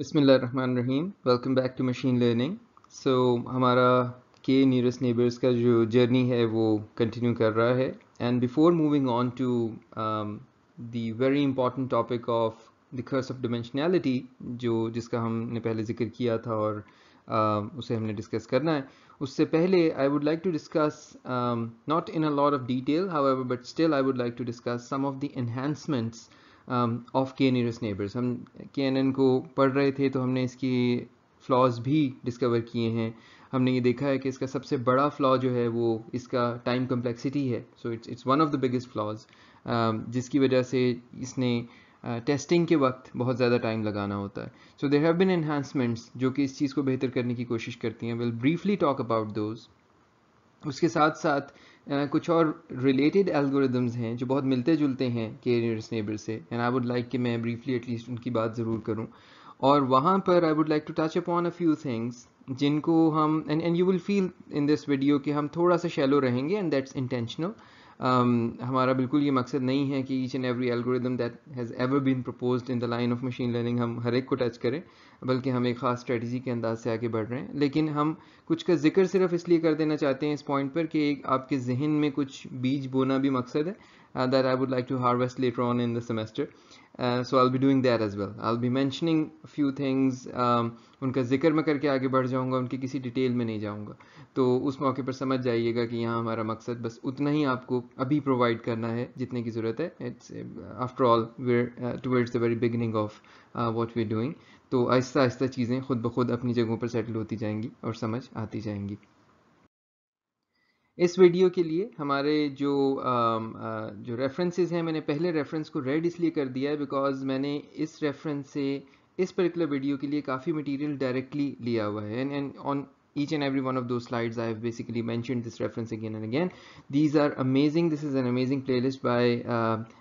बसमीम welcome back to machine learning so हमारा K nearest neighbours का जो जर्नी है वो कंटिन्यू कर रहा है and before moving on to the very important topic of the curse of dimensionality जो जिसका हमने पहले जिक्र किया था और uh, उसे हमने डिस्कस करना है उससे पहले I would like to discuss not in a lot of detail however but still I would like to discuss some of the enhancements of K nearest neighbours हम के को पढ़ रहे थे तो हमने इसकी फ्लॉज भी डिस्कवर किए हैं हमने ये देखा है कि इसका सबसे बड़ा फ्लॉ जो है वो इसका टाइम कम्प्लेक्सिटी है so it's it's one of the biggest flaws जिसकी वजह से इसने टेस्टिंग uh, के वक्त बहुत ज़्यादा टाइम लगाना होता है सो देर हैव बिन इन्हांसमेंट्स जो कि इस चीज़ को बेहतर करने की कोशिश करती हैं will briefly talk about those उसके साथ साथ कुछ और रिलेटेड एल्गोरिदम्स हैं जो बहुत मिलते जुलते हैं के नियरस्ट नेबर से एंड आई वुड लाइक कि मैं ब्रीफली एटलीस्ट उनकी बात ज़रूर करूं और वहाँ पर I would like to touch upon a few things जिनको हम and and you will feel in this video कि हम थोड़ा सा शेलो रहेंगे एंड दैट्स इंटेंशनल Um, हमारा बिल्कुल ये मकसद नहीं है कि each and every algorithm that has ever been proposed in the line of machine learning हम हर एक को टच करें बल्कि हम एक ख़ास स्ट्रेटजी के अंदाज से आगे बढ़ रहे हैं लेकिन हम कुछ का जिक्र सिर्फ इसलिए कर देना चाहते हैं इस पॉइंट पर कि एक आपके जहन में कुछ बीज बोना भी मकसद है that I would like to harvest later on in the semester so I be doing doing as well I be mentioning few things उनका जिक्र मैं करके आगे बढ़ जाऊँगा उनकी किसी डिटेल में नहीं जाऊँगा तो उस मौके पर समझ जाइएगा कि यहाँ हमारा मकसद बस उतना ही आपको अभी प्रोवाइड करना है जितने की ज़रूरत है it's after all were towards the very beginning of what we doing तो आहिस्ता आहिस्ता चीज़ें खुद ब खुद अपनी जगहों पर सेटल होती जाएंगी और समझ आती जाएंगी इस वीडियो के लिए हमारे जो आ, जो रेफरेंसेस हैं मैंने पहले रेफरेंस को रेड इसलिए कर दिया है बिकॉज मैंने इस रेफरेंस से इस पर्टिकुलर वीडियो के लिए काफ़ी मटेरियल डायरेक्टली लिया हुआ है and and on each and every one of those slides I have basically mention this reference again and again these are amazing this is an amazing playlist by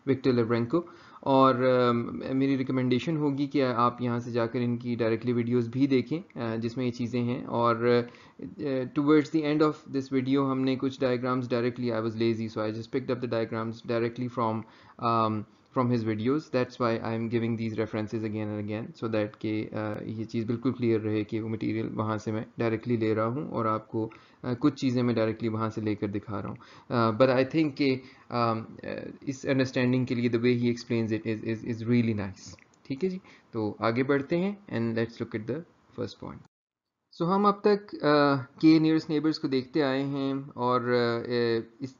Victor Lavrenko और मेरी recommendation होगी कि आप यहाँ से जाकर इनकी directly videos भी देखें जिसमें ये चीज़ें हैं और towards the end of this video हमने कुछ diagrams directly I was lazy so I just picked up the diagrams directly from his videos that's why I am giving these references again and again so that के ये चीज़ बिल्कुल clear रहे कि वो material वहाँ से मैं डायरेक्टली ले रहा हूँ और आपको uh, कुछ चीज़ें मैं डायरेक्टली वहाँ से लेकर दिखा रहा हूँ बट आई थिंक के इस अंडरस्टैंडिंग के लिए the way he explain it is is really nice ठीक है जी तो आगे बढ़ते हैं and let's look at the first point so so, हम अब तक के नियरस्ट नेबर्स को देखते आए हैं और uh, इस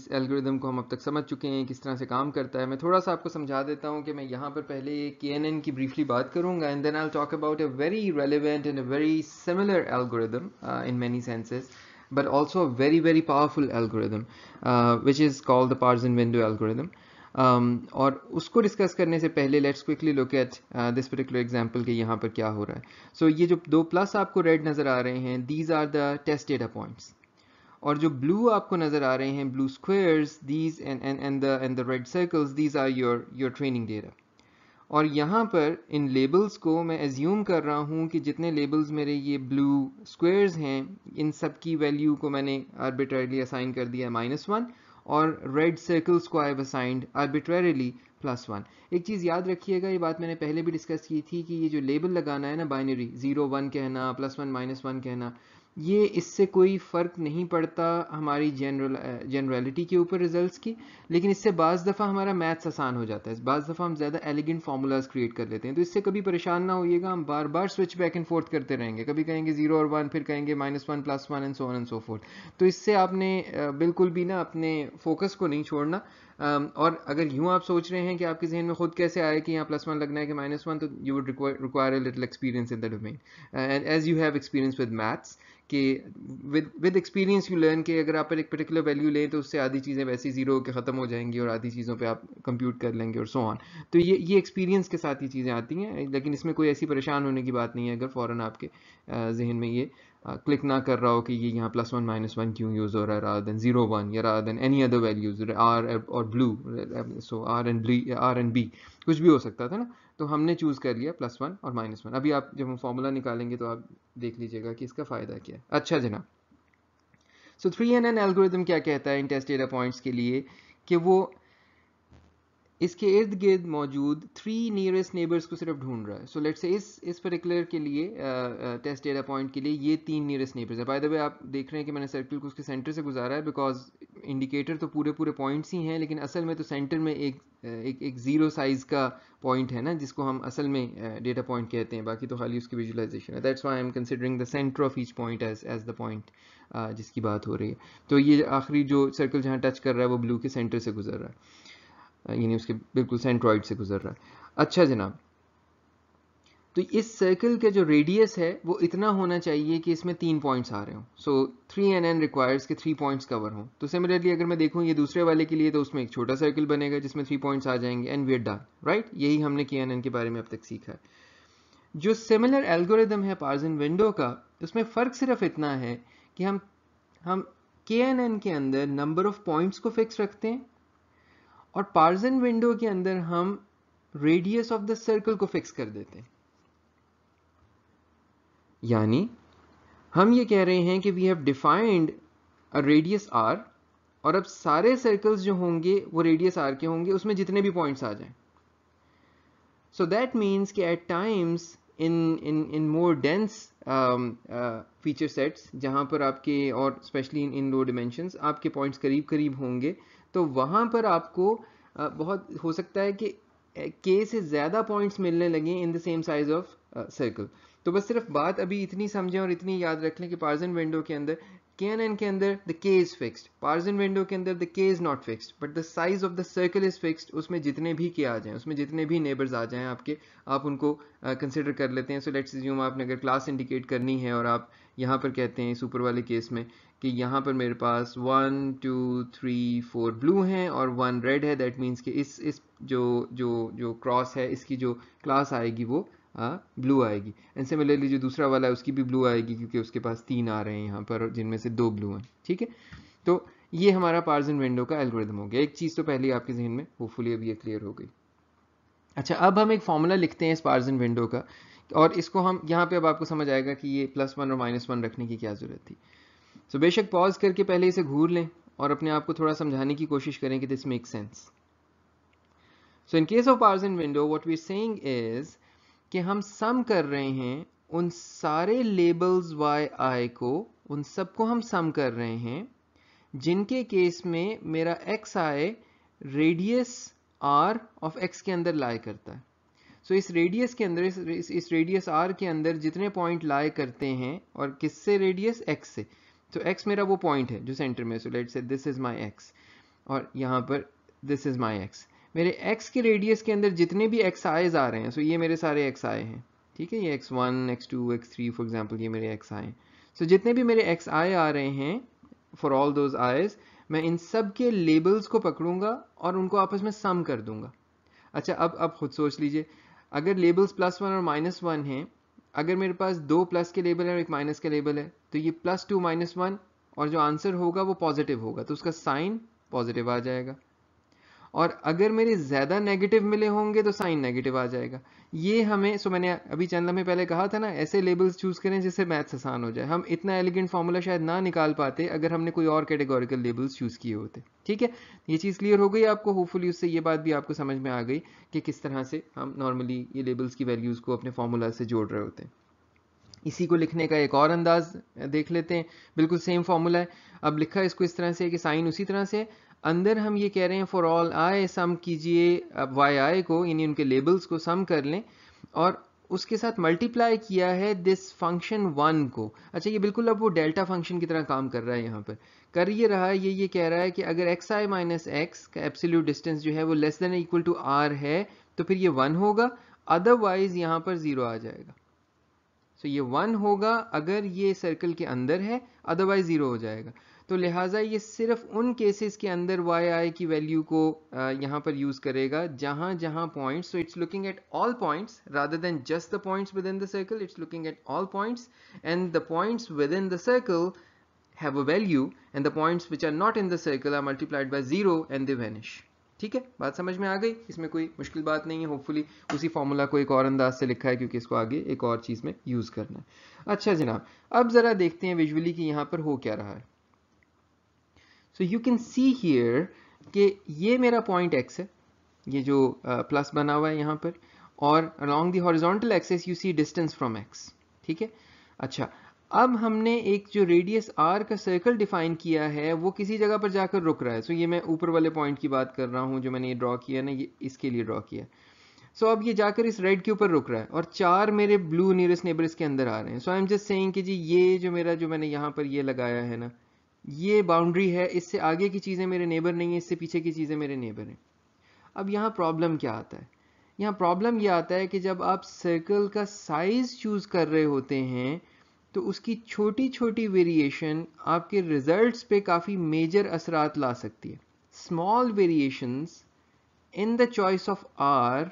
इस एल्गोरिदम को हम अब तक समझ चुके हैं किस तरह से काम करता है मैं थोड़ा सा आपको समझा देता हूँ कि मैं यहाँ पर पहले के एन एन की ब्रीफली बात करूँगा and then I talk about a very relevant and a very similar algorithm in many senses but also a very very powerful algorithm which is called the Parzen window algorithm um, और उसको discuss करने से पहले let's quickly look at this particular example के यहाँ पर क्या हो रहा है सो so, ये जो दो प्लस आपको रेड नज़र आ रहे हैं these are the test data points और जो ब्लू आपको नज़र आ रहे हैं blue squares these and and the and the red circles these are your your training data और यहाँ पर इन लेबल्स को मैं एज्यूम कर रहा हूँ कि जितने लेबल्स मेरे ये ब्लू स्क्वेयर्स हैं इन सब की वैल्यू को मैंने आर्बिट्रेली असाइन कर दिया है माइनस वन और रेड सर्कल्स को I assigned arbitrarily plus one एक चीज़ याद रखिएगा ये बात मैंने पहले भी डिस्कस की थी कि ये जो लेबल लगाना है ना बाइनरी जीरो वन कहना प्लस वन माइनस वन कहना ये इससे कोई फ़र्क नहीं पड़ता हमारी जनरल जनरलिटी के ऊपर रिजल्ट्स की लेकिन इससे बज़ दफ़ा हमारा मैथ्स आसान हो जाता है बाज़ दफ़ा हम ज़्यादा एलिगेंट फार्मूलाज क्रिएट कर लेते हैं तो इससे कभी परेशान ना होइएगा हम बार बार स्विच बैक एंड फोर्थ करते रहेंगे कभी कहेंगे जीरो और वन फिर कहेंगे minus one plus one and so one and so forth तो इससे आपने बिल्कुल भी ना अपने फोकस को नहीं छोड़ना Um, और अगर यूँ आप सोच रहे हैं कि आपके जहन में खुद कैसे आए कि यहाँ प्लस वन लगना है कि माइनस वन तो you would require a little experience in the domain and as you have experience with maths कि with with experience you learn कि अगर आप एक पर्टिकुलर वैल्यू लें तो उससे आधी चीज़ें वैसे ज़ीरो होकर ख़त्म हो जाएंगी और आधी चीज़ों पे आप कंप्यूट कर लेंगे और सो ऑन तो ये ये एक्सपीरियंस के साथ ही चीज़ें आती हैं लेकिन इसमें कोई ऐसी परेशान होने की बात नहीं है अगर फ़ौरन आपके uh, जहन में ये क्लिक ना कर रहा हो कि ये यहाँ प्लस वन माइनस वन क्यों यूज़ हो रहा है रादर देन ज़ीरो वन या rather than any other values R और ब्लू सो आर एंड ब्ली आर एंड बी कुछ भी हो सकता था ना तो हमने चूज़ कर लिया प्लस वन और माइनस वन अभी आप जब हम फॉर्मूला निकालेंगे तो आप देख लीजिएगा कि इसका फ़ायदा क्या है अच्छा जनाब so three N N algorithm क्या कहता है इन डेटा पॉइंट्स के लिए कि वो इसके इर्द गिर्द मौजूद थ्री नियरेस्ट नेबर्स को सिर्फ ढूंढ रहा है सो लेट्स से इस इस पर्टिकुलर के लिए टेस्ट डेटा पॉइंट के लिए ये तीन नियरेस्ट नेबर्स है बाय द वे आप देख रहे हैं कि मैंने सर्कल को उसके सेंटर से गुजारा है बिकॉज इंडिकेटर तो पूरे पूरे पॉइंट्स ही हैं लेकिन असल में तो सेंटर में एक uh, एक, एक ज़ीरो साइज़ का पॉइंट है ना जिसको हम असल में डेटा uh, पॉइंट कहते हैं बाकी तो खाली उसकी विजुलाइजेशन है that's why I am considering the centre of each point as as the point जिसकी बात हो रही है तो ये आखिरी जो सर्कल जहाँ टच कर रहा है वो ब्लू के सेंटर से गुजर रहा है यानी उसके बिल्कुल सेंट्रॉइड से गुजर रहा है अच्छा जनाब तो इस सर्कल का जो रेडियस है वो इतना होना चाहिए कि इसमें तीन पॉइंट्स आ रहे हों so three N N requires K three points cover हों तो सिमिलरली अगर मैं देखूँ ये दूसरे वाले के लिए तो उसमें एक छोटा सर्कल बनेगा जिसमें थ्री पॉइंट्स आ जाएंगे एंड वीर डन राइट यही हमने के एन एन के बारे में अब तक सीखा है जो सिमिलर एल्गोरिदम है पार्जन विंडो का उसमें फ़र्क सिर्फ इतना है कि हम हम के एन एन के अंदर नंबर ऑफ पॉइंट्स को फिक्स रखते हैं और पार्जन विंडो के अंदर हम रेडियस ऑफ द सर्कल को फिक्स कर देते हैं यानी हम ये कह रहे हैं कि we have defined a radius R और अब सारे सर्कल्स जो होंगे वो रेडियस आर के होंगे उसमें जितने भी पॉइंट्स आ जाएं सो दैट मीन्स कि at times in in in more dense feature sets जहां पर आपके और especially in in low dimension आपके पॉइंट्स करीब करीब होंगे तो वहाँ पर आपको बहुत हो सकता है कि के से ज़्यादा पॉइंट्स मिलने लगे in the same size of circle तो बस सिर्फ बात अभी इतनी समझें और इतनी याद रख लें कि पार्जन विंडो के अंदर के एन एन के अंदर the K is fixed pageant window के अंदर the K is not fixed but the size of the circle is fixed उसमें जितने भी के आ जाएं उसमें जितने भी नेबर्स आ जाएं आपके आप उनको कंसिडर uh, कर लेते हैं सो लेट्स यूम आपने अगर क्लास इंडिकेट करनी है और आप यहाँ पर कहते हैं सुपर वाले केस में कि यहाँ पर मेरे पास one two three four blue हैं और वन रेड है दैट मीन्स कि इस इस जो जो जो क्रॉस है इसकी जो क्लास आएगी वो ब्लू आएगी एंड सिमिलरली जो दूसरा वाला है उसकी भी ब्लू आएगी क्योंकि उसके पास तीन आ रहे हैं यहाँ पर जिनमें से दो ब्लू हैं ठीक है तो ये हमारा पार्जन विंडो का एल्गोरिदम हो गया एक चीज़ तो पहले आपके जहन में होपफुली अब ये क्लियर हो गई अच्छा अब हम एक फॉर्मूला लिखते हैं इस पार्जन विंडो का और इसको हम यहाँ पे अब आपको समझ आएगा कि ये प्लस वन और माइनस वन रखने की क्या ज़रूरत थी सो बेशक पॉज करके पहले इसे घूर लें और अपने आप को थोड़ा समझाने की कोशिश करें कि this make sense so in case of Parzen window what we saying is कि हम सम कर रहे हैं उन सारे लेबल्स वाई आई को उन सबको हम सम कर रहे हैं जिनके केस में मेरा X I radius R of X के अंदर लाए करता है सो so, इस रेडियस के अंदर इस, इस रेडियस आर के अंदर जितने पॉइंट लाए करते हैं और किससे रेडियस एक्स से तो एक्स मेरा वो पॉइंट है जो सेंटर में so let say this is my X और यहाँ पर दिस इज़ माई एक्स मेरे एक्स के रेडियस के अंदर जितने भी एक्स आएज आ रहे हैं सो so ये मेरे सारे एक्स आए हैं ठीक है ये X one X two X three for example ये मेरे एक्स आए हैं सो so जितने भी मेरे एक्स आए आ रहे हैं फॉर ऑल दोज आयज मैं इन सब के लेबल्स को पकड़ूंगा और उनको आपस में सम कर दूंगा अच्छा अब अब खुद सोच लीजिए अगर लेबल्स प्लस वन और माइनस वन हैं अगर मेरे पास दो प्लस के लेबल है और एक माइनस का लेबल है तो ये प्लस टू माइनस वन और जो आंसर होगा वो पॉजिटिव होगा तो उसका साइन पॉजिटिव आ जाएगा और अगर मेरे ज़्यादा नेगेटिव मिले होंगे तो साइन नेगेटिव आ जाएगा ये हमें सो मैंने अभी चंद में पहले कहा था ना ऐसे लेबल्स चूज़ करें जिससे मैथ्स आसान हो जाए हम इतना एलिगेंट फार्मूला शायद ना निकाल पाते अगर हमने कोई और कैटेगोरिकल लेबल्स चूज़ किए होते ठीक है ये चीज़ क्लियर हो गई आपको होपफुली उससे ये बात भी आपको समझ में आ गई कि किस तरह से हम नॉर्मली ये लेबल्स की वैल्यूज़ को अपने फार्मूला से जोड़ रहे होते हैं इसी को लिखने का एक और अंदाज देख लेते हैं बिल्कुल सेम फॉर्मूला है अब लिखा इसको इस तरह से कि साइन उसी तरह से अंदर हम ये कह रहे हैं फॉर ऑल आई सम कीजिए वाई आई को यानी उनके लेबल्स को सम कर लें और उसके साथ मल्टीप्लाई किया है दिस फंक्शन वन को अच्छा ये बिल्कुल अब वो डेल्टा फंक्शन की तरह काम कर रहा है यहाँ पर कर ये रहा है ये ये कह रहा है कि अगर एक्स आई माइनस एक्स का एप्सिल्यूट डिस्टेंस जो है वो less than equal to R है तो फिर ये वन होगा अदरवाइज यहाँ पर ज़ीरो आ जाएगा सो so ये वन होगा अगर ये सर्कल के अंदर है अदरवाइज ज़ीरो हो जाएगा तो लिहाजा ये सिर्फ उन केसेस के अंदर वाई आई की वैल्यू को यहाँ पर यूज़ करेगा जहाँ जहाँ points so it's looking at all points rather than just the points within the circle it's looking at all points and the points within the circle have a value and the points which are not in the circle are multiplied by zero and the vanish ठीक है बात समझ में आ गई इसमें कोई मुश्किल बात नहीं है होपफुली उसी फार्मूला को एक और अंदाज से लिखा है क्योंकि इसको आगे एक और चीज़ में यूज़ करना है अच्छा जनाब अब ज़रा देखते हैं विजुअली कि यहाँ पर हो क्या रहा है so you can see here कि ये मेरा पॉइंट एक्स है ये जो प्लस uh, बना हुआ है यहाँ पर और along the horizontal axis you see distance from X ठीक है अच्छा अब हमने एक जो रेडियस आर का सर्कल डिफाइन किया है वो किसी जगह पर जाकर रुक रहा है सो so, ये मैं ऊपर वाले पॉइंट की बात कर रहा हूँ जो मैंने ये ड्रॉ किया ना ये इसके लिए ड्रॉ किया सो so, अब ये जाकर इस रेड के ऊपर रुक रहा है और चार मेरे ब्लू नियरेस्ट नेबर इसके अंदर आ रहे हैं so I am just saying कि जी ये जो मेरा जो मैंने यहाँ पर ये लगाया है ना ये बाउंड्री है इससे आगे की चीज़ें मेरे नेबर नहीं है इससे पीछे की चीज़ें मेरे नेबर हैं अब यहाँ प्रॉब्लम क्या आता है यहाँ प्रॉब्लम ये आता है कि जब आप सर्कल का साइज़ चूज़ कर रहे होते हैं तो उसकी छोटी छोटी वेरिएशन आपके रिजल्ट्स पे काफ़ी मेजर असरात ला सकती है small variations in the choice of R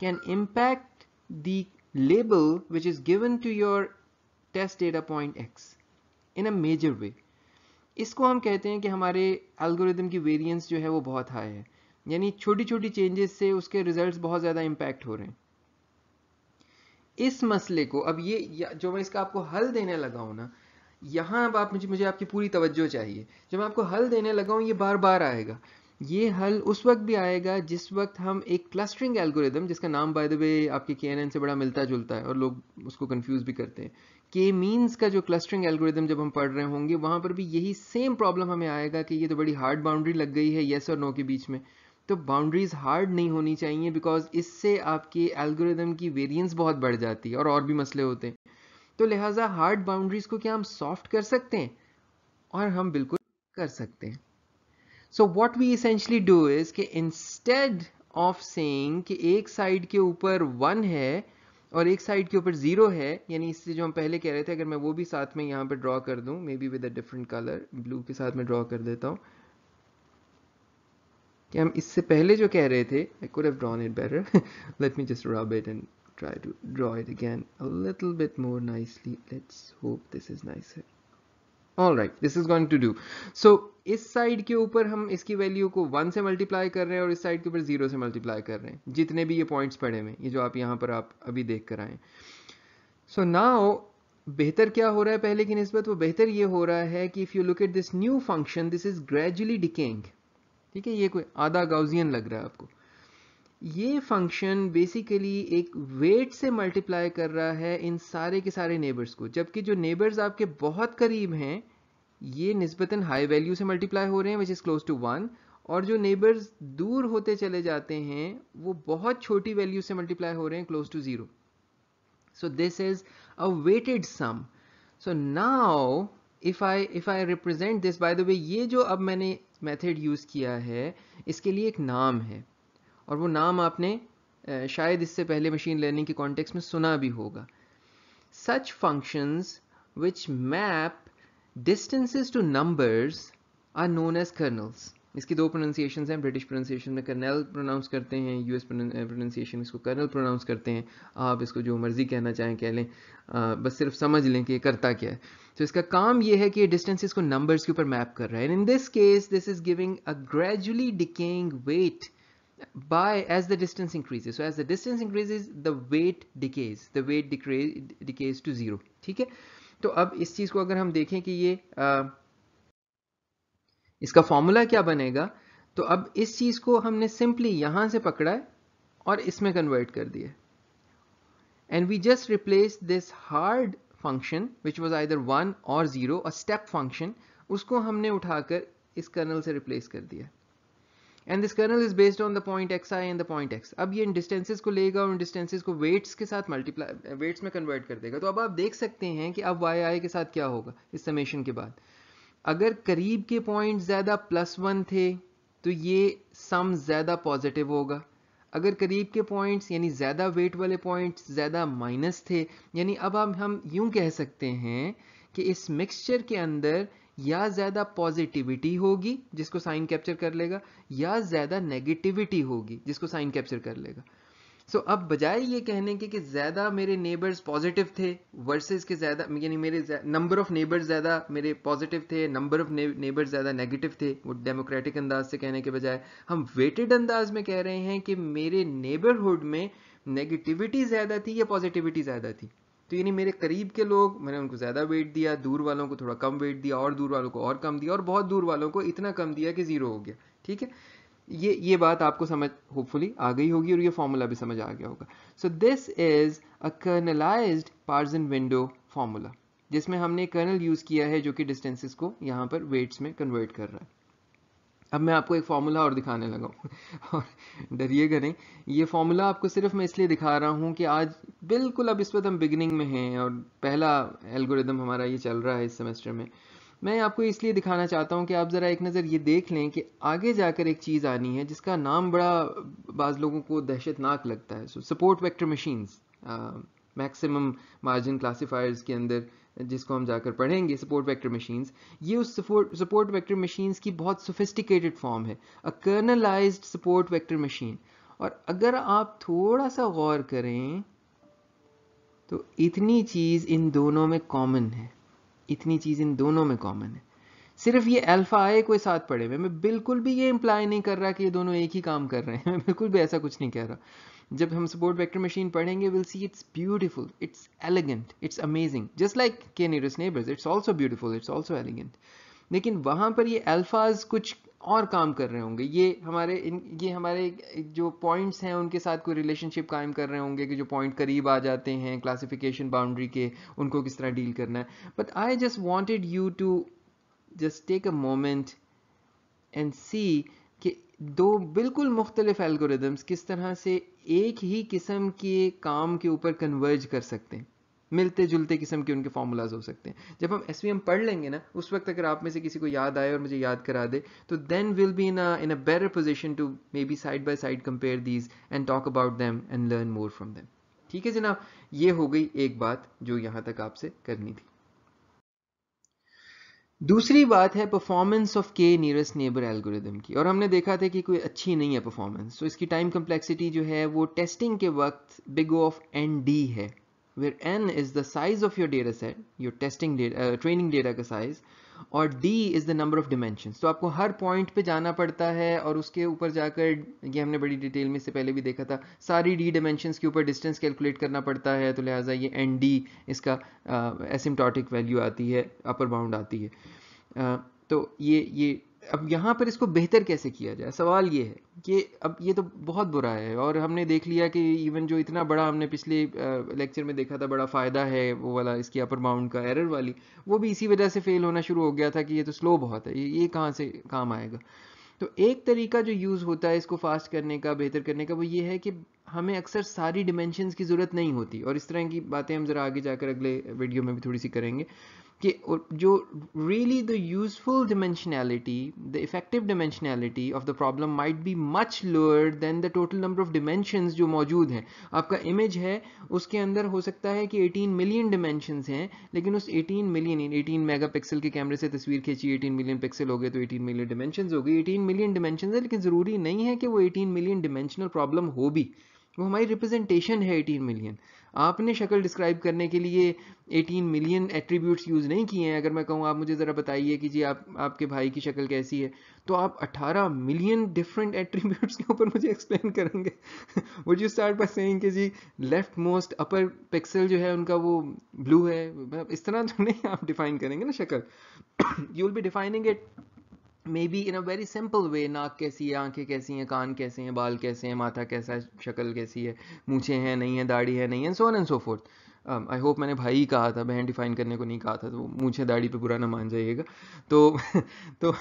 can impact the label which is given to your test data point X in a major way इसको हम कहते हैं कि हमारे एल्गोरिदम की वेरिएंस जो है वो बहुत हाई है यानी छोटी छोटी चेंजेस से उसके रिजल्ट्स बहुत ज़्यादा इम्पैक्ट हो रहे हैं इस मसले को अब ये जो मैं इसका आपको हल देने लगा हूँ ना यहाँ अब आप मुझे मुझे आपकी पूरी तवज्जो चाहिए जब मैं आपको हल देने लगा हूँ ये बार बार आएगा ये हल उस वक्त भी आएगा जिस वक्त हम एक क्लस्टरिंग एल्गोरिदम जिसका नाम बाय द वे आपके के से बड़ा मिलता जुलता है और लोग उसको कंफ्यूज भी करते हैं के मीन्स का जो क्लस्टरिंग एल्गोरिदम जब हम पढ़ रहे होंगे वहां पर भी यही सेम प्रॉब्लम हमें आएगा कि ये तो बड़ी हार्ड बाउंड्री लग गई है येस और नो के बीच में तो बाउंड्रीज हार्ड नहीं होनी चाहिए बिकॉज इससे आपके एल्गोरिदम की वेरियंस बहुत बढ़ जाती है और और भी मसले होते हैं तो लिहाजा हार्ड बाउंड्रीज को क्या हम सॉफ्ट कर सकते हैं और हम बिल्कुल कर सकते हैं so what we essentially do is K instead of saying एक साइड के ऊपर वन है और एक साइड के ऊपर जीरो है यानी इससे जो हम पहले कह रहे थे अगर मैं वो भी साथ में यहाँ पर ड्रॉ कर दूँ maybe with a different colour blue के साथ में ड्रॉ कर देता हूँ कि हम इससे पहले जो कह रहे थे I could have drawn it better let me just rub it and try to draw it again a little bit more nicely let's hope this is nicer all right this is going to do so इस side के ऊपर हम इसकी value को one से multiply कर रहे हैं और इस साइड के ऊपर जीरो से मल्टीप्लाई कर रहे हैं जितने भी ये पॉइंट्स पड़े हुए ये जो आप यहाँ पर आप अभी देख कर आए सो हो बेहतर क्या हो रहा है पहले की नस्बत वो बेहतर ये हो रहा है कि if you look at this new function this is gradually decaying ठीक है ये कोई आधा गाउजियन लग रहा है आपको ये फंक्शन बेसिकली एक वेट से मल्टीप्लाई कर रहा है इन सारे के सारे नेबर्स को जबकि जो नेबर्स आपके बहुत करीब हैं ये नस्बता हाई वैल्यू से मल्टीप्लाई हो रहे हैं which is close to one और जो नेबर्स दूर होते चले जाते हैं वो बहुत छोटी वैल्यू से मल्टीप्लाई हो रहे हैं close to zero so this is a weighted sum so now if I if I represent this by the way ये जो अब मैंने मेथड यूज़ किया है इसके लिए एक नाम है और वो नाम आपने शायद इससे पहले मशीन लर्निंग के कॉन्टेक्स्ट में सुना भी होगा such functions which map distances to numbers are known as kernels इसकी दो प्रोनाउंसिएशन हैं ब्रिटिश प्रोनाउंसिएशन में कर्नल प्रोनाउंस करते हैं यूएस प्रोनाउंसिएशन इसको कर्नल प्रोनाउंस करते हैं आप इसको जो मर्जी कहना चाहें कह लें बस सिर्फ समझ लें कि ये करता क्या है तो इसका काम ये है कि ये डिस्टेंसिस को नंबर्स के ऊपर मैप कर रहा है in this case this is giving a gradually decaying weight by as the distance increases so as the distance increases the weight decays the weight decays to zero ठीक है तो अब इस चीज को अगर हम देखें कि ये आ, इसका फॉर्मूला क्या बनेगा तो अब इस चीज को हमने सिंपली यहां से पकड़ा है और इसमें कन्वर्ट कर दिया and we just replace this hard function which was either one और जीरो और स्टेप फंक्शन उसको हमने उठाकर इस कर्नल से रिप्लेस कर दिया and this kernel is based on the point X I and the point X अब ये इन डिस्टेंसेज को लेगा और डिस्टेंसेज को वेट्स के साथ मल्टीप्लाई वेट्स में कन्वर्ट कर देगा तो अब आप देख सकते हैं कि अब वाई आई के साथ क्या होगा इस समेशन के बाद अगर करीब के पॉइंट ज़्यादा प्लस वन थे तो ये सम ज़्यादा पॉजिटिव होगा अगर करीब के पॉइंट्स यानी ज़्यादा वेट वाले पॉइंट्स ज़्यादा माइनस थे यानी अब हम हम यूं कह सकते हैं कि इस मिक्सचर के अंदर या ज़्यादा पॉजिटिविटी होगी जिसको साइन कैप्चर कर लेगा या ज़्यादा नेगेटिविटी होगी जिसको साइन कैप्चर कर लेगा सो so, अब बजाय ये कहने के कि ज़्यादा मेरे नेबर्स पॉजिटिव थे वर्सेस के ज़्यादा यानी मेरे नंबर ऑफ नेबर्स ज़्यादा मेरे पॉजिटिव थे नंबर ऑफ नेबर्स ज़्यादा नेगेटिव थे वो डेमोक्रेटिक अंदाज से कहने के बजाय हम वेटेड अंदाज में कह रहे हैं कि मेरे नेबरहुड में नेगेटिविटी ज़्यादा थी या पॉजिटिविटी ज़्यादा थी तो यानी मेरे करीब के लोग मैंने उनको ज़्यादा वेट दिया दूर वालों को थोड़ा कम वेट दिया और दूर वालों को और कम दिया और बहुत दूर वालों को इतना कम दिया कि ज़ीरो हो गया ठीक है ये ये बात आपको समझ होपफुली आ गई होगी और ये फॉर्मूला भी समझ आ गया होगा so this is a kernelise Parzen window formula जिसमें हमने कर्नल यूज़ किया है जो कि डिस्टेंसेस को यहाँ पर वेट्स में कन्वर्ट कर रहा है अब मैं आपको एक फार्मूला और दिखाने लगा हूँ और डरिएगा नहीं ये फार्मूला आपको सिर्फ मैं इसलिए दिखा रहा हूँ कि आज बिल्कुल अब इस वक्त हम बिगनिंग में हैं और पहला एल्गोरिदम हमारा ये चल रहा है इस सेमेस्टर में मैं आपको इसलिए दिखाना चाहता हूँ कि आप ज़रा एक नज़र ये देख लें कि आगे जाकर एक चीज़ आनी है जिसका नाम बड़ा बाज़ लोगों को दहशतनाक लगता है so support vector machines maximum margin classifiers के अंदर जिसको हम जाकर पढ़ेंगे सपोर्ट वेक्टर मशीन्स ये उस सपोर्ट वेक्टर मशीन्स की बहुत सोफिस्टिकेटेड फॉर्म है a kernelise support vector machine और अगर आप थोड़ा सा गौर करें तो इतनी चीज़ इन दोनों में कॉमन है इतनी चीज़ इन दोनों में कॉमन है सिर्फ ये अल्फा आए कोई साथ पड़े हुए मैं बिल्कुल भी ये इंप्लाई नहीं कर रहा कि ये दोनों एक ही काम कर रहे हैं मैं बिल्कुल भी ऐसा कुछ नहीं कह रहा जब हम सपोर्ट वेक्टर मशीन पढ़ेंगे will see it's beautiful it's elegant it's amazing just like K nearest neighbours it's also beautiful it's also elegant लेकिन वहाँ पर ये अल्फाज कुछ और काम कर रहे होंगे ये हमारे इन ये हमारे जो पॉइंट्स हैं उनके साथ कोई रिलेशनशिप कायम कर रहे होंगे कि जो पॉइंट करीब आ जाते हैं क्लासिफिकेशन बाउंड्री के उनको किस तरह डील करना है but I just wanted you to just take a moment and see दो बिल्कुल मुख्तलिफ एल्गोरिदम्स किस तरह से एक ही किस्म के काम के ऊपर कन्वर्ज कर सकते हैं मिलते जुलते किस्म के उनके फार्मूलाज हो सकते हैं जब हम एस पढ़ लेंगे ना उस वक्त अगर आप में से किसी को याद आए और मुझे याद करा दे तो then will be in in a better position to maybe side by side compare these and talk about them and learn more from them ठीक है जनाब ये हो गई एक बात जो यहाँ तक आपसे करनी थी दूसरी बात है performance of K nearest neighbour algorithm की और हमने देखा था कि कोई अच्छी नहीं है परफॉर्मेंस तो इसकी टाइम कम्प्लेक्सिटी जो है वो टेस्टिंग के वक्त बिग ऑफ एन डी है where N is the size of your data set your testing training data का साइज़ और d is the number of dimension तो आपको हर पॉइंट पे जाना पड़ता है और उसके ऊपर जाकर ये हमने बड़ी डिटेल में इससे पहले भी देखा था सारी d डिमेंशंस के ऊपर डिस्टेंस कैलकुलेट करना पड़ता है तो लिहाजा ये एन डी इसका uh, वैल्यू आती है अपर बाउंड आती है uh, तो ये ये अब यहाँ पर इसको बेहतर कैसे किया जाए सवाल ये है कि अब ये तो बहुत बुरा है और हमने देख लिया कि इवन जो इतना बड़ा हमने पिछले लेक्चर में देखा था बड़ा फ़ायदा है वो वाला इसकी अपर बाउंड का एरर वाली वो भी इसी वजह से फेल होना शुरू हो गया था कि ये तो स्लो बहुत है ये कहाँ से काम आएगा तो एक तरीका जो यूज़ होता है इसको फास्ट करने का बेहतर करने का वो ये है कि हमें अक्सर सारी डिमेंशन की ज़रूरत नहीं होती और इस तरह की बातें हम ज़रा आगे जाकर अगले वीडियो में भी थोड़ी सी करेंगे कि जो really the useful dimensionality the effective dimensionality of the problem might be much lower than the total number of dimension जो मौजूद हैं आपका इमेज है उसके अंदर हो सकता है कि 18 मिलियन डिमेंशन हैं लेकिन उस 18 मिलियन 18 मेगापिक्सल के कैमरे से तस्वीर खींची 18 मिलियन पिक्सल हो गए तो 18 मिलियन डिमेंशन हो गई एटीन मिलियन डिमेंशन है लेकिन ज़रूरी नहीं है कि वो एटीन मिलियन डिमेंशनल प्रॉब्लम हो भी वो हमारी रिप्रेजेंटेशन है एटीन मिलियन आपने शक्ल डिस्क्राइब करने के लिए 18 मिलियन एट्रीब्यूट्स यूज़ नहीं किए हैं अगर मैं कहूँ आप मुझे ज़रा बताइए कि जी आप आपके भाई की शक्ल कैसी है तो आप 18 मिलियन डिफरेंट एट्रीब्यूट्स के ऊपर मुझे एक्सप्लेन करेंगे वो यू स्टार्ट बाय सेइंग कि जी लेफ्ट मोस्ट अपर पिक्सल जो है उनका वो ब्लू है मतलब इस तरह तो नहीं आप डिफाइन करेंगे ना शक्ल you will be defining it maybe in a very simple way नाक कैसी है आंखें कैसी हैं कान कैसे हैं बाल कैसे हैं माथा कैसा है शक्ल कैसी है मूछे हैं नहीं है दाढ़ी है नहीं है so and so forth I hope मैंने भाई ही कहा था बहन डिफाइन करने को नहीं कहा था तो मूछे दाढ़ी पे बुरा ना मान जाइएगा तो तो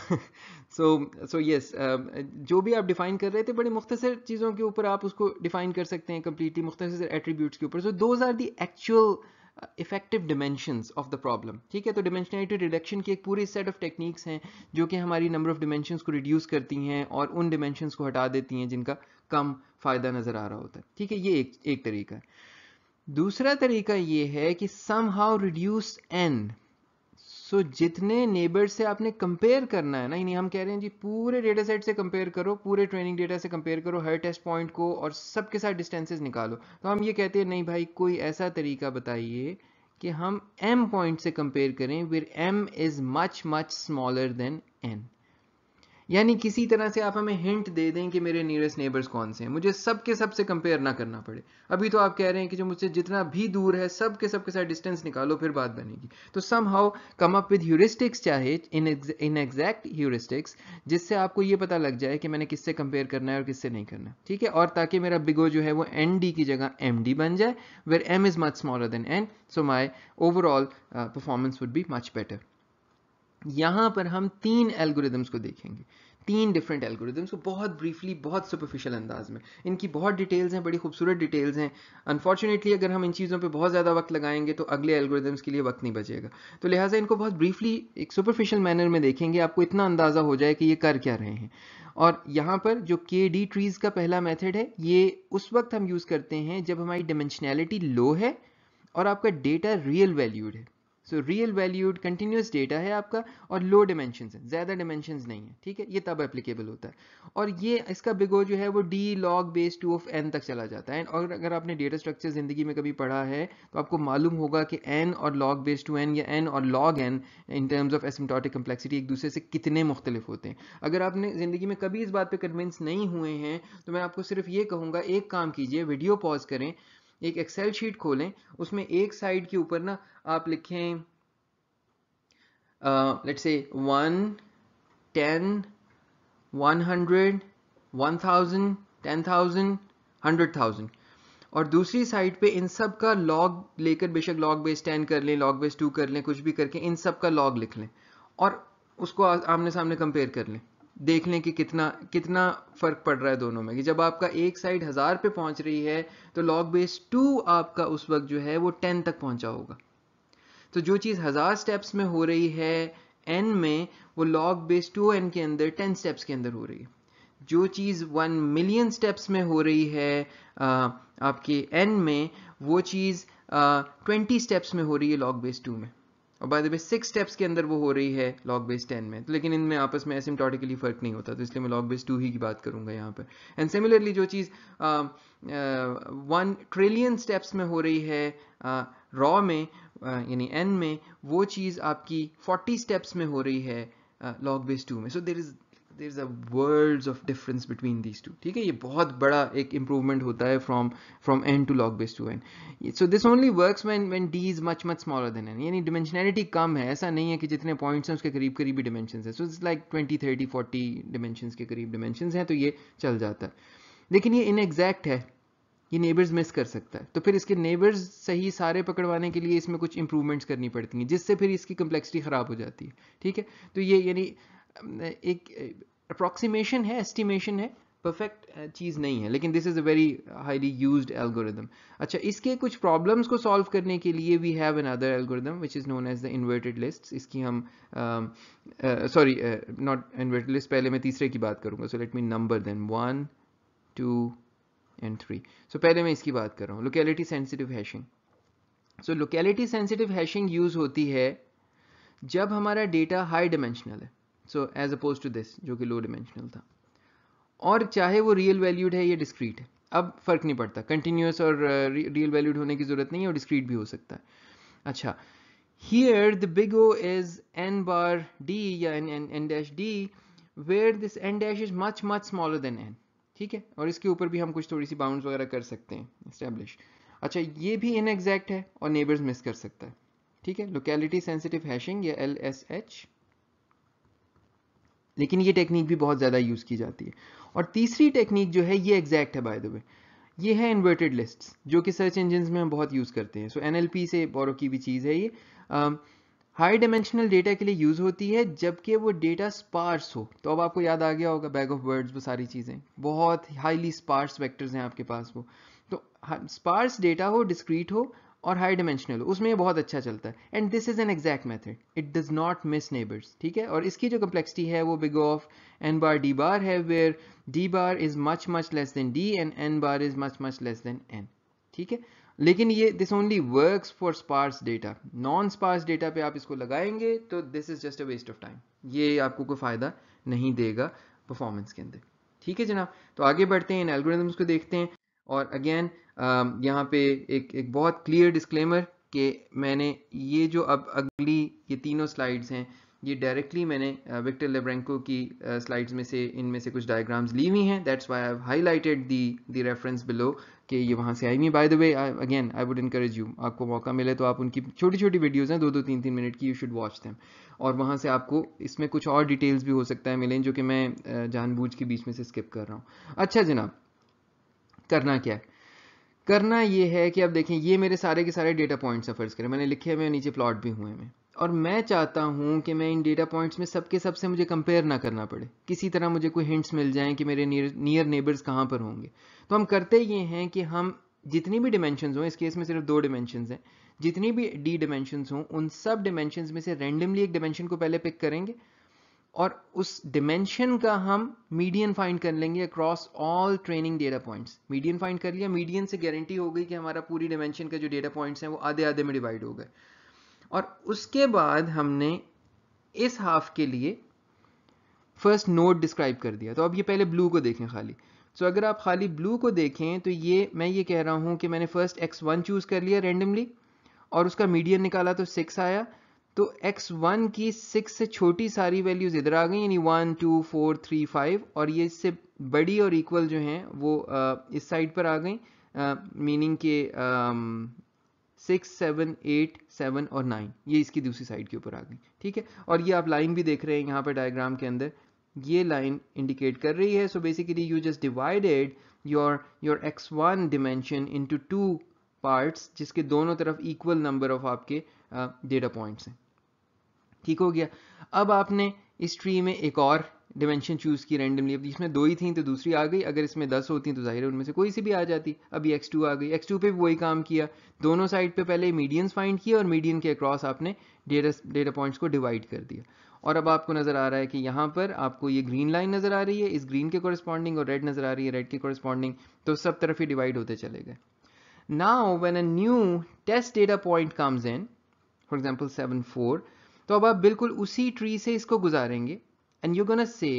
सो सो यस जो भी आप डिफाइन कर रहे थे बड़ी मुख्तर चीज़ों के ऊपर आप उसको डिफाइन कर सकते हैं कम्प्लीटली मुख्तर एट्रीब्यूट्स के ऊपर so those are the actual effective dimensions of the problem ठीक है तो डिमेंशनलिटी रिडक्शन की एक पूरी सेट ऑफ टेक्निक्स हैं जो कि हमारी नंबर ऑफ डिमेंशंस को रिड्यूस करती हैं और उन डिमेंशंस को हटा देती हैं जिनका कम फायदा नज़र आ रहा होता है ठीक है ये एक एक तरीका है दूसरा तरीका ये है कि somehow reduce N so so, जितने नेबर से आपने कंपेयर करना है ना यानी हम कह रहे हैं जी पूरे डेटा सेट से कंपेयर करो पूरे ट्रेनिंग डेटा से कंपेयर करो हर टेस्ट पॉइंट को और सबके साथ डिस्टेंसेस निकालो तो हम ये कहते हैं नहीं भाई कोई ऐसा तरीका बताइए कि हम एम पॉइंट से कंपेयर करें where M is much much smaller than N यानी किसी तरह से आप हमें हिंट दे दें कि मेरे नियरेस्ट नेबर्स कौन से हैं मुझे सबके सब से कंपेयर ना करना पड़े अभी तो आप कह रहे हैं कि जो मुझसे जितना भी दूर है सबके सब के साथ डिस्टेंस निकालो फिर बात बनेगी तो somehow come up with heuristics चाहे इन एग्जैक्ट ह्यूरिस्टिक्स जिससे आपको ये पता लग जाए कि मैंने किससे कंपेयर करना है और किससे नहीं करना ठीक है और ताकि मेरा बिगो जो है वो एन की जगह एम बन जाए where M is much smaller than N so my overall performance would be much better यहाँ पर हम तीन एल्गोरिदम्स को देखेंगे तीन डिफरेंट एल्गोरिदम्स को बहुत ब्रीफली बहुत सुपरफिशियल अंदाज में इनकी बहुत डिटेल्स हैं बड़ी खूबसूरत डिटेल्स हैं अनफॉर्चुनेटली अगर हम इन चीज़ों पे बहुत ज़्यादा वक्त लगाएंगे तो अगले एल्गोरिदम्स के लिए वक्त नहीं बचेगा तो लिहाजा इनको बहुत ब्रीफली एक सुपरफिशियल मैनर में देखेंगे आपको इतना अंदाज़ा हो जाए कि ये कर क्या रहे हैं और यहाँ पर जो के डी ट्रीज़ का पहला मैथड है ये उस वक्त हम यूज़ करते हैं जब हमारी डिमेंशनैलिटी लो है और आपका डेटा रियल वैल्यूड है so real valued continuous data है आपका और लो डिमेंशन है ज़्यादा डिमेंशन नहीं है ठीक है ये तब एप्लीकेबल होता है और ये इसका बिगो जो है वो D log base two of N तक चला जाता है और अगर आपने डेटा स्ट्रक्चर ज़िंदगी में कभी पढ़ा है तो आपको मालूम होगा कि एन और लॉग बेस टू एन या एन और log N in terms of asymptotic complexity एक दूसरे से कितने मुख्तलिफ होते हैं अगर आपने ज़िंदगी में कभी इस बात पर कन्विंस नहीं हुए हैं तो मैं आपको सिर्फ ये कहूँगा एक काम कीजिए वीडियो पॉज करें एक एक्सेल शीट खोलें उसमें एक साइड के ऊपर ना आप लिखें let say one ten one hundred one thousand ten thousand hundred thousand और दूसरी साइड पे इन सब का लॉग लेकर बेशक लॉग बेस टेन कर लें लॉग बेस टू कर लें कुछ भी करके इन सब का लॉग लिख लें और उसको आमने सामने कंपेयर कर लें देख लें कि कितना कितना फ़र्क पड़ रहा है दोनों में कि जब आपका एक साइड हज़ार पे पहुंच रही है तो लॉग बेस टू आपका उस वक्त जो है वो टेन तक पहुंचा होगा तो जो चीज़ हज़ार स्टेप्स में हो रही है एन में वो लॉग बेस टू एन के अंदर टेन स्टेप्स के अंदर हो रही है जो चीज़ वन मिलियन स्टेप्स में हो रही है आ, आपके एन में वो चीज़ ट्वेंटी स्टेप्स में हो रही है लॉग बेस टू में और by the way six steps के अंदर वो हो रही है लॉग बेस टेन में तो लेकिन इनमें आपस में एसिमटोटिकली फ़र्क नहीं होता तो इसलिए मैं लॉग बेस टू ही की बात करूंगा यहाँ पर एंड सिमिलरली जो चीज़ वन ट्रिलियन स्टेप्स में हो रही है रॉ uh, में uh, यानी एन में वो चीज़ आपकी फोर्टी स्टेप्स में हो रही है लॉग बेस टू में so there is there is a world of difference between these two ठीक है ये बहुत बड़ा एक इंप्रूवमेंट होता है from from N to log base two N so this only work when when D is much much smaller than N यानी dimensionality कम है ऐसा नहीं है कि जितने पॉइंट्स हैं उसके करीब करीब ही डिमेंशन है so it like twenty thirty forty dimension के करीब डिमेंशन हैं तो ये चल जाता है लेकिन ये इनएग्जैक्ट है ये नेबर्स मिस कर सकता है तो फिर इसके नेबर्स सही सारे पकड़वाने के लिए इसमें कुछ इंप्रूवमेंट्स करनी पड़ती हैं जिससे फिर इसकी कंप्लेक्सिटी ख़राब हो जाती है ठीक है तो ये यानी एक अप्रॉक्सीमेशन है एस्टिमेशन है परफेक्ट चीज़ नहीं है लेकिन this is a very highly use algorithm अच्छा इसके कुछ प्रॉब्लम्स को सॉल्व करने के लिए we have another algorithm which is known as the inverted list इसकी हम सॉरी नॉट इन्वर्टेड लिस्ट पहले मैं तीसरे की बात करूँगा so let me number then one two and three so पहले मैं इसकी बात कर रहा हूँ locality sensitive hashing so locality sensitive hashing use होती है जब हमारा डेटा हाई डिमेंशनल है so as opposed to this जो कि लो डिमेंशनल था और चाहे वो रियल वैल्यूड है या डिस्क्रीट है अब फ़र्क नहीं पड़ता कंटिन्यूस और रियल uh, वैल्यूड होने की ज़रूरत नहीं है और डिस्क्रीट भी हो सकता है अच्छा here the big O is N bar D या N N N dash D where this N dash is much much smaller than N ठीक है और इसके ऊपर भी हम कुछ थोड़ी सी बाउंड वगैरह कर सकते हैं इस्टेब्लिश अच्छा ये भी इनएग्जैक्ट है और नेबर्स मिस कर सकता है ठीक है लोकेलिटी सेंसिटिव हैशिंग या एल एस एच लेकिन ये टेक्निक भी बहुत ज़्यादा यूज़ की जाती है और तीसरी टेक्निक जो है ये एग्जैक्ट है बाय द वे ये है इन्वर्टेड लिस्ट जो कि सर्च इंजन्स में हम बहुत यूज़ करते हैं सो so, एन से बोरो की भी चीज़ है ये हाई डायमेंशनल डेटा के लिए यूज़ होती है जबकि वो डेटा स्पार्स हो तो अब आपको याद आ गया होगा बैग ऑफ वर्ड्स वो सारी चीज़ें बहुत हाईली स्पार्स वैक्टर्स हैं आपके पास वो तो स्पार्स डेटा हो डिस्क्रीट हो और हाई डिमेंशनल उसमें ये बहुत अच्छा चलता है and this is an exact method it does not miss neighbours ठीक है और इसकी जो कम्प्लेक्सिटी है वो big of N bar D bar है where D bar is much much less than D and N bar is much much less than N ठीक है लेकिन ये this only work for sparse data non sparse data पे आप इसको लगाएंगे तो this is just a waste of time ये आपको कोई फ़ायदा नहीं देगा परफॉर्मेंस के अंदर ठीक है जनाब तो आगे बढ़ते हैं इन एल्गोरिदम्स को देखते हैं और अगेन um, यहाँ पे एक एक बहुत क्लियर डिस्क्लेमर कि मैंने ये जो अब अगली ये तीनों स्लाइड्स हैं ये डायरेक्टली मैंने विक्टर uh, लेब्रेंको की स्लाइड्स uh, में से इनमें से कुछ डायग्राम्स ली हुई हैं that's why I lighted the the reference below कि ये वहाँ से I mean by the way again I would encourage you आपको मौका मिले तो आप उनकी छोटी छोटी वीडियोज़ हैं दो दो तीन तीन मिनट की यू शुड वॉच दैम और वहाँ से आपको इसमें कुछ और डिटेल्स भी हो सकता है मिलें जो कि मैं uh, जानबूझ के बीच में से स्किप कर रहा हूँ अच्छा जनाब करना क्या है करना ये है कि अब देखें ये मेरे सारे के सारे डेटा पॉइंट्स हैं फर्ज करें मैंने लिखे हुए नीचे प्लॉट भी हुए हैं और मैं चाहता हूं कि मैं इन डेटा पॉइंट्स में सबके सबसे मुझे कंपेयर ना करना पड़े किसी तरह मुझे कोई हिंट्स मिल जाएं कि मेरे नियर नियर नेबर्स कहाँ पर होंगे तो हम करते ये हैं कि हम जितनी भी डिमेंशन हों इस केस में सिर्फ दो डिमेंशन हैं जितनी भी डी डिमेंशन हों उन सब डिमेंशन में से रेंडमली एक डिमेंशन को पहले पिक करेंगे और उस डिमेंशन का हम मीडियन फाइंड कर लेंगे across all training data points median find कर लिया मीडियन से गारंटी हो गई कि हमारा पूरी डिमेंशन का जो डेटा पॉइंट्स हैं वो आधे आधे में डिवाइड हो गए और उसके बाद हमने इस हाफ के लिए फर्स्ट नोड डिस्क्राइब कर दिया तो अब ये पहले ब्लू को देखें खाली सो so, अगर आप खाली ब्लू को देखें तो ये मैं ये कह रहा हूँ कि मैंने फर्स्ट एक्स वन चूज़ कर लिया रेंडमली और उसका मीडियन निकाला तो सिक्स आया तो x1 की सिक्स से छोटी सारी वैल्यूज इधर आ गई यानी one two four three five और ये इससे बड़ी और इक्वल जो हैं वो आ, इस साइड पर आ गई मीनिंग के सिक्स सेवन एट सेवन और नाइन ये इसकी दूसरी साइड के ऊपर आ गई ठीक है और ये आप लाइन भी देख रहे हैं यहाँ पर डायग्राम के अंदर ये लाइन इंडिकेट कर रही है so basically you just divided your your X one dimension into two parts जिसके दोनों तरफ इक्वल नंबर ऑफ आपके डेटा uh, पॉइंट्स हैं ठीक हो गया अब आपने इस ट्री में एक और डिमेंशन चूज़ की रैंडमली अब इसमें दो ही थी तो दूसरी आ गई अगर इसमें दस होती तो जाहिर है उनमें से कोई सी भी आ जाती अभी एक्स टू आ गई एक्स टू पे भी वही काम किया दोनों साइड पे पहले मीडियंस फाइंड किए और मीडियन के अक्रॉस आपने डेटा डेटा पॉइंट्स को डिवाइड कर दिया और अब आपको नज़र आ रहा है कि यहाँ पर आपको ये ग्रीन लाइन नज़र आ रही है इस ग्रीन के कॉरस्पॉन्डिंग और रेड नज़र आ रही है रेड के कॉरस्पॉन्डिंग तो सब तरफ ही डिवाइड होते चले गए now when a new test data point comes in for example seven four तो अब आप बिल्कुल उसी ट्री से इसको गुजारेंगे एंड यू गोना से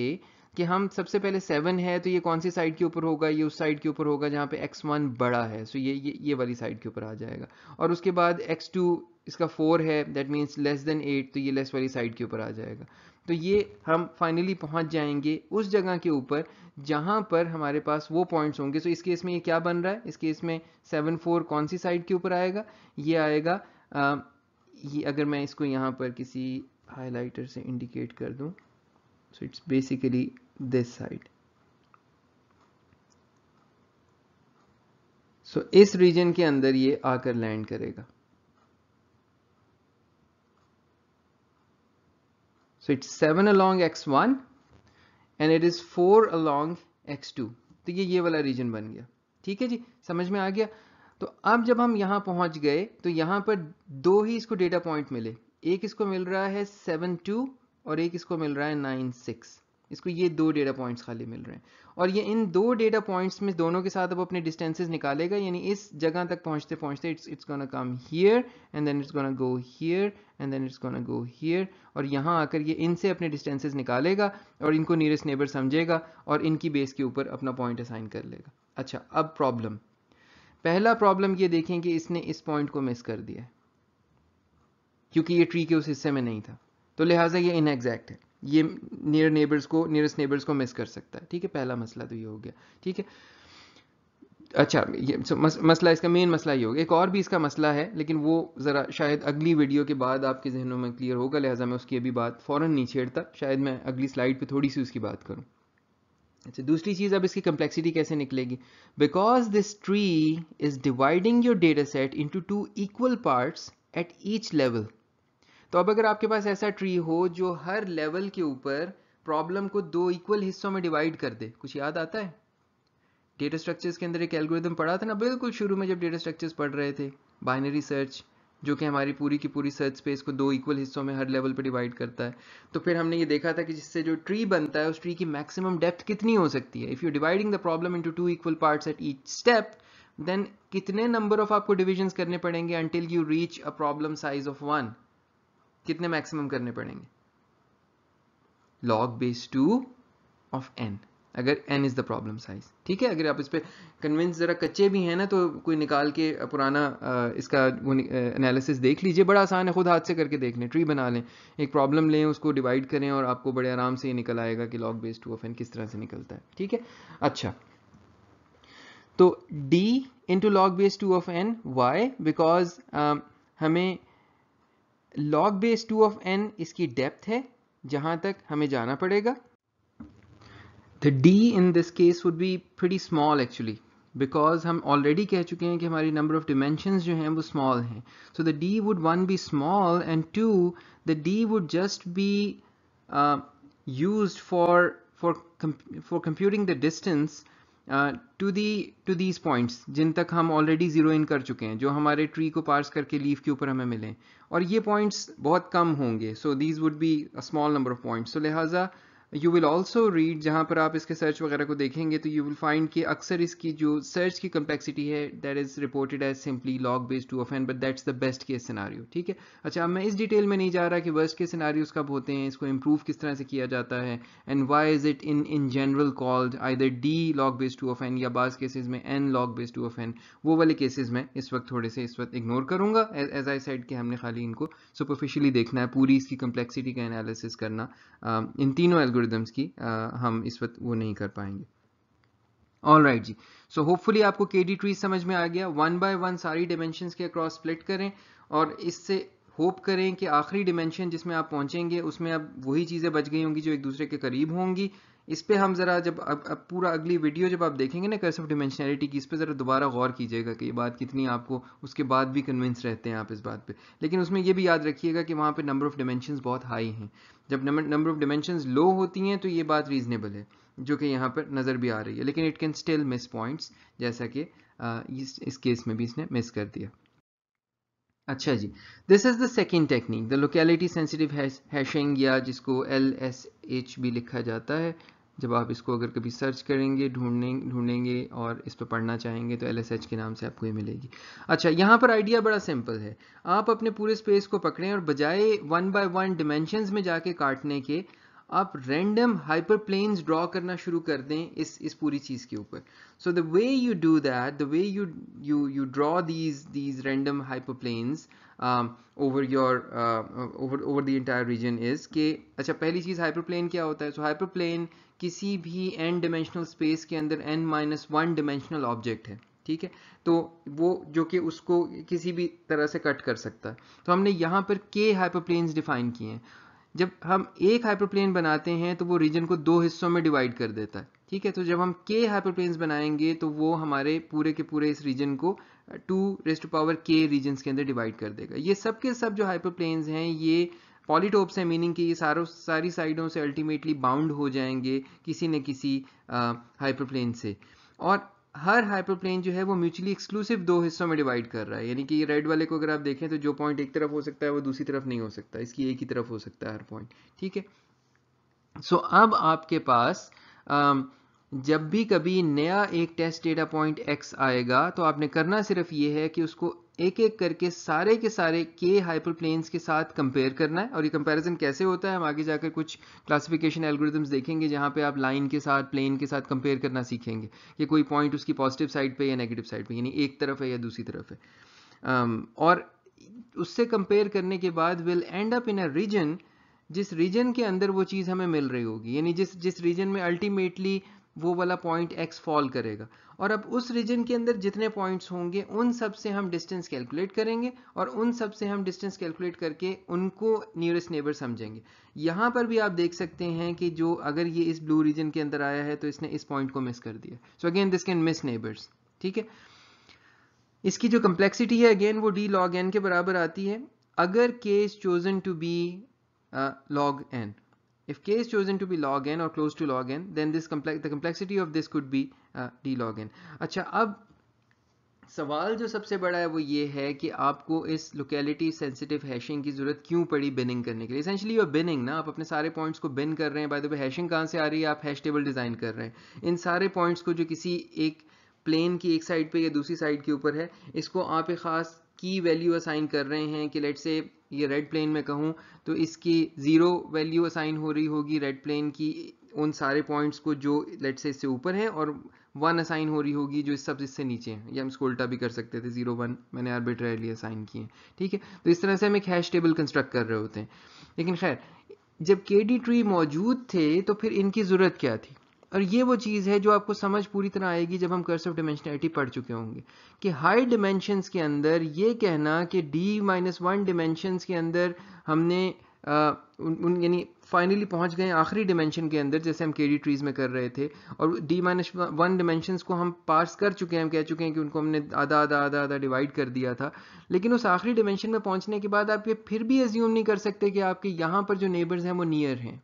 कि हम सबसे पहले सेवन है तो ये कौन सी साइड के ऊपर होगा ये उस साइड के ऊपर होगा जहाँ पे एक्स वन बड़ा है सो so ये ये ये वाली साइड के ऊपर आ जाएगा और उसके बाद एक्स टू इसका फोर है that means less than eight तो ये लेस वाली साइड के ऊपर आ जाएगा तो ये हम फाइनली पहुंच जाएंगे उस जगह के ऊपर जहां पर हमारे पास वो पॉइंट्स होंगे सो so इस केस में ये क्या बन रहा है इस केस में सेवन फोर कौन सी साइड के ऊपर आएगा ये आएगा uh, ये अगर मैं इसको यहाँ पर किसी हाइलाइटर से इंडिकेट कर दूँ so it's basically this side so इस रीजन के अंदर ये आकर लैंड करेगा so it's seven along X one and it is four along X two तो ये ये वाला रीजन बन गया ठीक है जी समझ में आ गया तो अब जब हम यहाँ पहुंच गए तो यहाँ पर दो ही इसको डेटा पॉइंट मिले एक इसको मिल रहा है सेवन टू और एक इसको मिल रहा है नाइन सिक्स इसको ये दो डेटा पॉइंट्स खाली मिल रहे हैं और ये इन दो डेटा पॉइंट्स में दोनों के साथ अब अपने डिस्टेंसेस निकालेगा यानी इस जगह तक पहुंचते पहुंचते it's it's gonna come here and then it's gonna go here and then it's gonna go here और यहाँ आकर ये इनसे अपने डिस्टेंसेस निकालेगा और इनको नियरेस्ट नेबर समझेगा और इनकी बेस के ऊपर अपना पॉइंट असाइन कर लेगा अच्छा अब प्रॉब्लम पहला प्रॉब्लम ये देखें कि इसने इस पॉइंट को मिस कर दिया क्योंकि ये ट्री के उस हिस्से में नहीं था तो लिहाजा ये इनएग्जैक्ट है ये नियर नेबर्स को नियरेस्ट नेबर्स को मिस कर सकता है ठीक है पहला मसला तो ये हो गया ठीक है अच्छा ये मस, मसला इसका मेन मसला ये होगा एक और भी इसका मसला है लेकिन वो ज़रा शायद अगली वीडियो के बाद आपके जहनों में क्लियर होगा लिहाजा मैं उसकी अभी बात फ़ौरन नहीं छेड़ता शायद मैं अगली स्लाइड पे थोड़ी सी उसकी बात करूँ अच्छा दूसरी चीज़ अब इसकी कम्प्लेक्सिटी कैसे निकलेगी because this tree is dividing your data set into two equal parts at each level तो अब अगर आपके पास ऐसा ट्री हो जो हर लेवल के ऊपर प्रॉब्लम को दो इक्वल हिस्सों में डिवाइड कर दे कुछ याद आता है डेटा स्ट्रक्चर्स के अंदर एक एल्गोरिदम पढ़ा था ना बिल्कुल शुरू में जब डेटा स्ट्रक्चर्स पढ़ रहे थे बाइनरी सर्च जो कि हमारी पूरी की पूरी सर्च स्पेस को दो इक्वल हिस्सों में हर लेवल पर डिवाइड करता है तो फिर हमने ये देखा था कि जिससे जो ट्री बनता है उस ट्री की मैक्सिमम डेप्थ कितनी हो सकती है if you dividing the problem into two equal parts at each step then कितने नंबर ऑफ आपको डिविजन करने पड़ेंगे until you reach a problem size of one कितने मैक्सिमम करने पड़ेंगे log base two of N अगर N is the problem size ठीक है अगर आप इस पर कन्विंस ज़रा कच्चे भी हैं ना तो कोई निकाल के पुराना इसका वो एनालिसिस देख लीजिए बड़ा आसान है खुद हाथ से करके देख लें ट्री बना लें एक प्रॉब्लम लें उसको डिवाइड करें और आपको बड़े आराम से ये निकल आएगा कि log base two of N किस तरह से निकलता है ठीक है अच्छा तो d into log base two of N why because हमें log base two of N इसकी डेप्थ है जहां तक हमें जाना पड़ेगा the d in this case would be pretty small actually because we already said that our number of dimensions are small. So the d would one be small and two, the d would just be uh, used for, for, for computing the distance uh, to, the, to these points, which we have already zero in, which we will parse our tree and leaf. And these points will be very low. So these would be a small number of points. So therefore, you will also read जहाँ पर आप इसके search वगैरह को देखेंगे तो you will find कि अक्सर इसकी जो सर्च की कम्प्लेक्सिटी है that is reported as simply log based two of N but that's the best case scenario ठीक है अच्छा अब मैं इस डिटेल में नहीं जा रहा कि वर्स्ट के सिनारियोज कब होते हैं इसको इम्प्रूव किस तरह से किया जाता है and why is it in in general called the D log based two of N या बाज केसेज में N log based two of N वो वाले केसेज में इस वक्त थोड़े से इस वक्त इग्नोर करूंगा एज आई सेड कि हमने खाली इनको सुपरफिशली देखना है पूरी इसकी कम्प्लेक्सिटी का एनालिसिस करना इन तीनों एल्गो एल्गोरिदम्स की uh, हम इस वक्त वो नहीं कर पाएंगे ऑल राइट right जी सो so होपफुली आपको के डी ट्री समझ में आ गया वन बाय वन सारी डिमेंशन के अक्रॉस स्प्लिट करें और इससे होप करें कि आखिरी डिमेंशन जिसमें आप पहुंचेंगे उसमें अब वही चीज़ें बच गई होंगी जो एक दूसरे के करीब होंगी इस पर हम ज़रा जब अब, अब पूरा अगली वीडियो जब आप देखेंगे ना कर्स ऑफ डिमेंशनैलिटी की इस पर ज़रा दोबारा गौर कीजिएगा कि ये बात कितनी आपको उसके बाद भी कन्विंस रहते हैं आप इस बात पे लेकिन उसमें ये भी याद रखिएगा कि वहाँ पे नंबर ऑफ़ डिमेंशंस बहुत हाई हैं जब नंबर ऑफ़ डिमेंशंस लो होती हैं तो ये बात रीजनेबल है जो कि यहाँ पर नज़र भी आ रही है लेकिन it can still miss points जैसा कि इस, इस केस में भी इसने मिस कर दिया अच्छा जी this is the second technique the locality sensitive hashing या जिसको एल एस एच भी लिखा जाता है जब आप इसको अगर कभी सर्च करेंगे ढूंढने ढूंढेंगे और इस पर पढ़ना चाहेंगे तो एल के नाम से आपको ये मिलेगी अच्छा यहाँ पर आइडिया बड़ा सिंपल है आप अपने पूरे स्पेस को पकड़ें और बजाय वन बाय वन डिमेंशन में जाके काटने के आप रैंडम हाइपर प्लेन्स ड्रॉ करना शुरू कर दें इस इस पूरी चीज़ के ऊपर so the way you do that the way you you you draw these these random hyperplanes um, over your uh, uh, over over the entire region is कि अच्छा पहली चीज़ हाइपरप्लेन क्या होता है सो so, हाइपरप्लेन किसी भी N dimensional space के अंदर N minus one dimensional object है ठीक है तो वो जो कि उसको किसी भी तरह से कट कर सकता है तो हमने यहाँ पर के हाइपरप्लेन्स डिफाइन किए हैं जब हम एक हाइपरप्लेन बनाते हैं तो वो रीजन को दो हिस्सों में डिवाइड कर देता है ठीक है तो जब हम के हाइपरप्लेन्स बनाएंगे तो वो हमारे पूरे के पूरे इस रीजन को टू रेस्ट पावर के रीजन के अंदर डिवाइड कर देगा ये सब के सब जो हाइपरप्लेन्स हैं ये पॉलीटोप्स हैं मीनिंग कि ये सारों सारी साइडों से अल्टीमेटली बाउंड हो जाएंगे किसी न किसी हाइपरप्लेन uh, से और हर हाइपरप्लेन जो है वो म्यूचुअली एक्सक्लूसिव दो हिस्सों में डिवाइड कर रहा है यानी कि रेड वाले को अगर आप देखें तो जो पॉइंट एक तरफ हो सकता है वो दूसरी तरफ नहीं हो सकता इसकी एक ही तरफ हो सकता है हर पॉइंट ठीक है सो so, अब आपके पास um, जब भी कभी नया एक टेस्ट डेटा पॉइंट एक्स आएगा तो आपने करना सिर्फ ये है कि उसको एक एक करके सारे के सारे के हाइपर प्लेन्स के साथ कंपेयर करना है और ये कंपैरिजन कैसे होता है हम आगे जाकर कुछ क्लासिफिकेशन एल्गोरिदम्स देखेंगे जहाँ पे आप लाइन के साथ प्लेन के साथ कंपेयर करना सीखेंगे कि कोई पॉइंट उसकी पॉजिटिव साइड पे या नेगेटिव साइड पे यानी एक तरफ है या दूसरी तरफ है um, और उससे कंपेयर करने के बाद will end up in a region जिस रीजन के अंदर वो चीज़ हमें मिल रही होगी यानी जिस जिस रीजन में अल्टीमेटली वो वाला पॉइंट एक्स फॉल करेगा और अब उस रीजन के अंदर जितने पॉइंट्स होंगे उन सब से हम डिस्टेंस कैलकुलेट करेंगे और उन सब से हम डिस्टेंस कैलकुलेट करके उनको नियरेस्ट नेबर समझेंगे यहाँ पर भी आप देख सकते हैं कि जो अगर ये इस ब्लू रीजन के अंदर आया है तो इसने इस पॉइंट को मिस कर दिया so again this can miss neighbours ठीक है इसकी जो कम्प्लेक्सिटी है अगेन वो डी लॉग एन के बराबर आती है अगर K is chosen to be log N If k is chosen to be log n or close to log n, then this complex the complexity of this could be uh, d log n. अच्छा अब सवाल जो सबसे बड़ा है वो ये है कि आपको इस locality sensitive hashing की ज़रूरत क्यों पड़ी binning करने के लिए इसेंशली यू binning ना आप अपने सारे points को bin कर रहे हैं बाय द वे हैशिंग कहाँ से आ रही है आप हैश टेबल डिज़ाइन कर रहे हैं इन सारे पॉइंट्स को जो किसी एक प्लेन की एक साइड पे या दूसरी साइड के ऊपर है इसको आप एक ख़ास की वैल्यू असाइन कर रहे हैं कि लेट से ये रेड प्लेन में कहूँ तो इसकी ज़ीरो वैल्यू असाइन हो रही होगी रेड प्लेन की उन सारे पॉइंट्स को जो लेट से इससे ऊपर हैं और वन असाइन हो रही होगी जो इस सब इससे नीचे हैं या हम इसको उल्टा भी कर सकते थे जीरो वन मैंने आर्बिट्रेरली असाइन किए ठीक है तो इस तरह से हम एक हैश टेबल कंस्ट्रक्ट कर रहे होते हैं लेकिन खैर जब के डी ट्री मौजूद थे तो फिर इनकी ज़रूरत क्या थी और ये वो चीज़ है जो आपको समझ पूरी तरह आएगी जब हम कर्स ऑफ डिमेंशनैलिटी पढ़ चुके होंगे कि हाई डिमेंशंस के अंदर ये कहना कि डी माइनस वन डिमेंशंस के अंदर हमने आ, उन, यानी फाइनली पहुंच गए आखिरी डिमेंशन के अंदर जैसे हम के ट्रीज में कर रहे थे और डी माइनस वन डिमेंशंस को हम पास कर चुके हैं हम कह चुके हैं कि उनको हमने आधा आधा आधा आधा डिवाइड कर दिया था लेकिन उस आखिरी डिमेंशन में पहुंचने के बाद आप ये फिर भी एज्यूम नहीं कर सकते कि आपके यहाँ पर जो नेबर्स हैं वो नियर हैं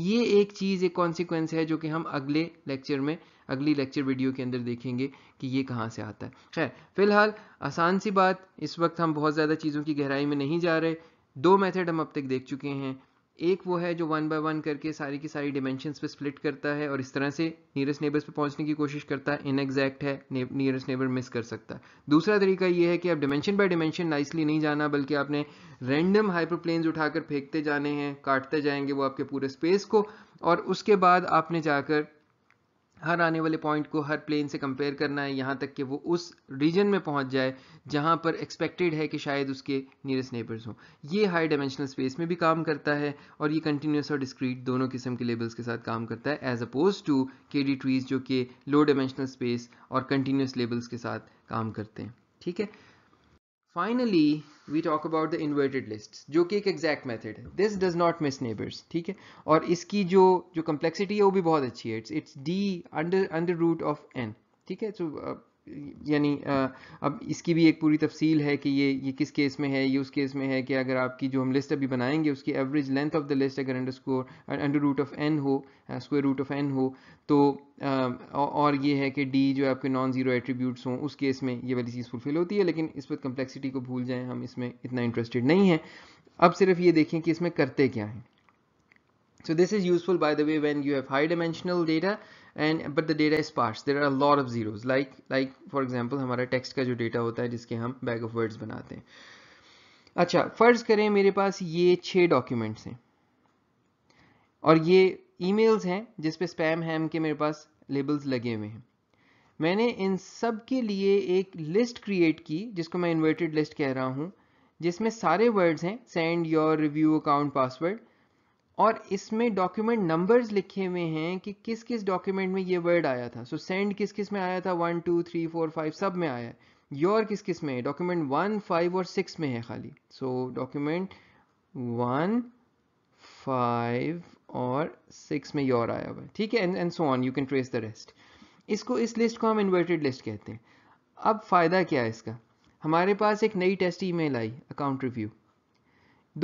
ये एक चीज़ एक कॉन्सिक्वेंस है जो कि हम अगले लेक्चर में अगली लेक्चर वीडियो के अंदर देखेंगे कि ये कहाँ से आता है खैर फिलहाल आसान सी बात इस वक्त हम बहुत ज़्यादा चीज़ों की गहराई में नहीं जा रहे दो मेथड हम अब तक देख चुके हैं एक वो है जो वन बाय वन करके सारी की सारी डिमेंशन पे स्प्लिट करता है और इस तरह से नियरेस्ट नेबर्स पे पहुंचने की कोशिश करता है इनएक्जैक्ट है नियरेस्ट नेबर मिस कर सकता है दूसरा तरीका ये है कि आप डिमेंशन बाय डिमेंशन नाइसली नहीं जाना बल्कि आपने रैंडम प्लेन्स उठाकर फेंकते जाने हैं काटते जाएंगे वो आपके पूरे स्पेस को और उसके बाद आपने जाकर हर आने वाले पॉइंट को हर प्लेन से कंपेयर करना है यहाँ तक कि वो उस रीजन में पहुँच जाए जहाँ पर एक्सपेक्टेड है कि शायद उसके नियरेस्ट नेबर्स हों ये हाई डायमेंशनल स्पेस में भी काम करता है और ये कंटिन्यूस और डिस्क्रीट दोनों किस्म के लेबल्स के साथ काम करता है as opposed to K D trees जो कि लो डायमेंशनल स्पेस और कंटिन्यूस लेबल्स के साथ काम करते हैं ठीक है Finally, we talk about the inverted lists, which is an exact method. This does not miss neighbors. And its complexity is very good. It's d under, under root of n. So, uh, यानी अब इसकी भी एक पूरी तफसील है कि ये ये किस केस में है ये उस केस में है कि अगर आपकी जो हम लिस्ट अभी बनाएंगे उसकी average length of the list अगर under score under root of N हो स्क्वायर रूट ऑफ एन हो तो और ये है कि डी जो आपके नॉन ज़ीरो एट्रीब्यूट्स हों उस केस में ये वाली चीज़ फुलफिल होती है लेकिन इस वक्त कम्प्लेक्सिटी को भूल जाएँ हम इसमें इतना इंटरेस्टेड नहीं है अब सिर्फ ये देखें कि इसमें करते क्या हैं So this is useful by the way when you have high dimensional data and but the data is sparse there are lot of zeros like like for example हमारा टेक्स्ट का जो डेटा होता है जिसके हम बैग ऑफ वर्ड्स बनाते हैं अच्छा फ़र्ज़ करें मेरे पास ये छः डॉक्यूमेंट्स हैं और ये ई मेल्स हैं जिसपे स्पैम हैम के मेरे पास लेबल्स लगे हुए हैं मैंने इन सब के लिए एक लिस्ट क्रिएट की जिसको मैं इन्वर्टेड लिस्ट कह रहा हूँ जिसमें सारे वर्ड्स हैं send your review account password और इसमें डॉक्यूमेंट नंबर्स लिखे हुए हैं कि किस किस डॉक्यूमेंट में ये वर्ड आया था सो so, सेंड किस किस में आया था one two three four five सब में आया है योर किस किस में है डॉक्यूमेंट वन फाइव और सिक्स में है खाली सो डॉक्यूमेंट वन फाइव और सिक्स में योर आया हुआ है ठीक है and and so on you can trace the rest इसको इस लिस्ट को हम इन्वर्टेड लिस्ट कहते हैं अब फ़ायदा क्या है इसका हमारे पास एक नई टेस्ट ईमेल आई अकाउंट रिव्यू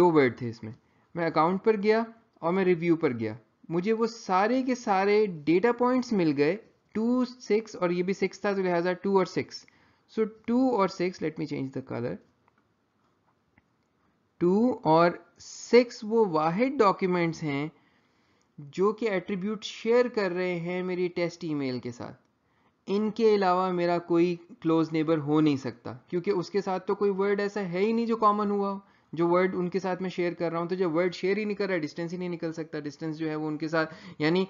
दो वर्ड थे इसमें मैं अकाउंट पर गया और मैं रिव्यू पर गया मुझे वो सारे के सारे डेटा पॉइंट्स मिल गए टू सिक्स और ये भी सिक्स था तो लिहाजा टू और सिक्स सो टू और six let me change the colour two और सिक्स वो वाहिद डॉक्यूमेंट्स हैं जो कि एट्रीब्यूट शेयर कर रहे हैं मेरी टेस्ट ईमेल के साथ इनके अलावा मेरा कोई क्लोज नेबर हो नहीं सकता क्योंकि उसके साथ तो कोई वर्ड ऐसा है ही नहीं जो कॉमन हुआ हो जो वर्ड उनके साथ मैं शेयर कर रहा हूँ तो जब वर्ड शेयर ही नहीं कर रहा है डिस्टेंस ही नहीं निकल सकता डिस्टेंस जो है वो उनके साथ यानी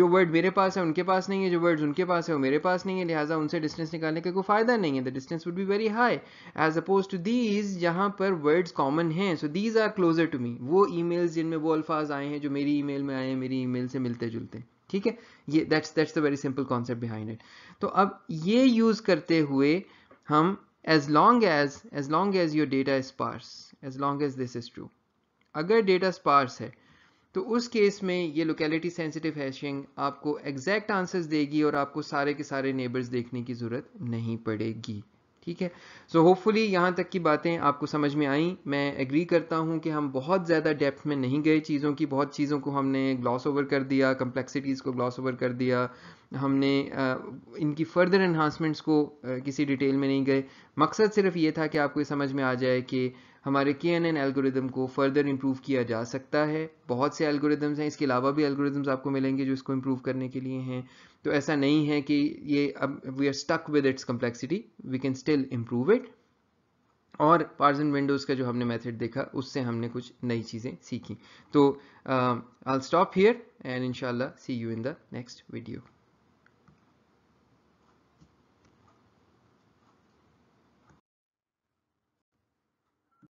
जो वर्ड मेरे पास है उनके पास नहीं है जो वर्ड्स उनके पास है वो मेरे पास नहीं है लिहाजा उनसे डिस्टेंस निकालने का कोई फ़ायदा नहीं है the distance would be very high as opposed to these यहाँ पर वर्ड्स कॉमन हैं so these are closer to me वो ई मेल्स जिनमें वो अल्फाज आए हैं जो मेरी ई मेल में आए हैं मेरी ई मेल से मिलते जुलते ठीक है ये that's that's the very simple concept behind it तो अब ये यूज़ करते हुए हम as long as as long as your data is sparse as long as this is true अगर डेटा स्पार्स है तो उस केस में ये लोकेलिटी सेंसिटिव हैशिंग आपको एग्जैक्ट आंसर्स देगी और आपको सारे के सारे नेबर्स देखने की ज़रूरत नहीं पड़ेगी ठीक है सो होपफुली यहाँ तक की बातें आपको समझ में आई मैं एग्री करता हूँ कि हम बहुत ज़्यादा डेप्थ में नहीं गए चीज़ों की बहुत चीज़ों को हमने ग्लॉस ओवर कर दिया कम्प्लेक्सिटीज़ को ग्लॉस ओवर कर दिया हमने आ, इनकी फर्दर इन्हांसमेंट्स को आ, किसी डिटेल में नहीं गए मकसद सिर्फ ये था कि आपको समझ में आ जाए कि हमारे के एन एन एल्गोरिदम को फर्दर इम्प्रूव किया जा सकता है बहुत से एल्गोरिदम्स हैं इसके अलावा भी एल्गोरिदम्स आपको मिलेंगे जो इसको इम्प्रूव करने के लिए हैं तो ऐसा नहीं है कि ये अब we are stuck with its complexity we can still improve it और पार्जन विंडोज़ का जो हमने मेथड देखा उससे हमने कुछ नई चीज़ें सीखी तो आई स्टॉप हियर एंड इनशाला see you in the next video